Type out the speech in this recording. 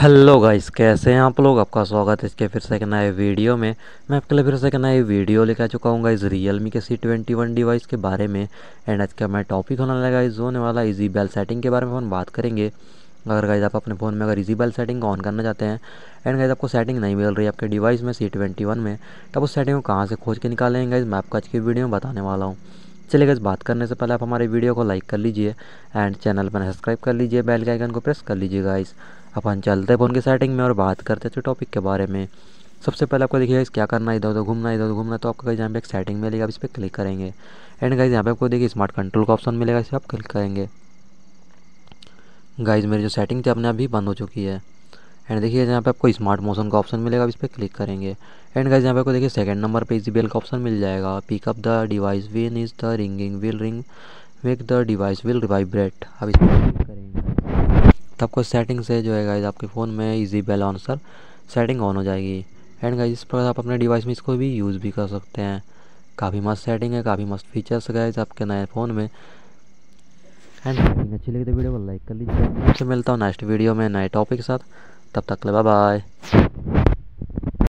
hello guys कैसे हैं आप लोग आपका स्वागत है इसके फिर से एक नए वीडियो में मैं आपके लिए फिर से एक है वीडियो लेकर आ चुका हूँ गाइस रियलमी के सी ट्वेंटी वन डिवाइस के बारे में एंड आज का मैं टॉपिक होने लगा इस होने वाला इजी बेल सेटिंग के बारे में हम बात करेंगे अगर गाइज आप अपने फ़ोन में अगर इजी बेल सेटिंग ऑन करना चाहते हैं एंड गाइज आपको सेटिंग नहीं मिल रही है आपके डिवाइस में सी ट्वेंटी वन में तब उस सेटिंग को कहाँ से खोज के निकालेंगे गाइज मैं आपको आज की वीडियो में बताने वाला हूँ चले गए बात करने से पहले आप हमारे वीडियो को लाइक कर लीजिए एंड चैनल पर सब्सक्राइब कर लीजिए बेल के आइकन को प्रेस कर लीजिए गाइस अपन चलते हैं फ़ोन की सेटिंग में और बात करते हैं टॉपिक के बारे में सबसे पहले आपको देखिए क्या करना इधर उधर घूमना इधर उधर घूमना तो आपको यहाँ पे एक सेटिंग मिलेगा आप इस पर क्लिक करेंगे एंड गाइज यहाँ पे आपको देखिए स्मार्ट कंट्रोल का ऑप्शन मिलेगा इस पर आप क्लिक करेंगे गाइज मेरी जो सेटिंग थी अपने अभी बंद हो चुकी है एंड देखिए यहाँ पे आपको स्मार्ट मोशन का ऑप्शन मिलेगा इस पर क्लिक करेंगे एंड गाइज यहाँ पे आपको देखिए सेकंड नंबर पे इजी बेल का ऑप्शन मिल जाएगा pickup the device when is the ringing will ring make the device will revibrate अब इस पर क्लिक करेंगे तो आपको सेटिंग से जो है गाइज आपके फ़ोन में easy bell answer setting on हो जाएगी एंड गाइज इस प्रकार आप अपने डिवाइस में इसको भी यूज़ भी कर सकते हैं काफ़ी मस्त सेटिंग है काफ़ी मस्त फीचर्स गाइज आपके नए फ़ोन में एंड अच्छी लगी तो वीडियो को लाइक कर लीजिए आपसे मिलता हूँ नेक्स्ट वीडियो में नए टॉपिक के साथ tập thật là bye bye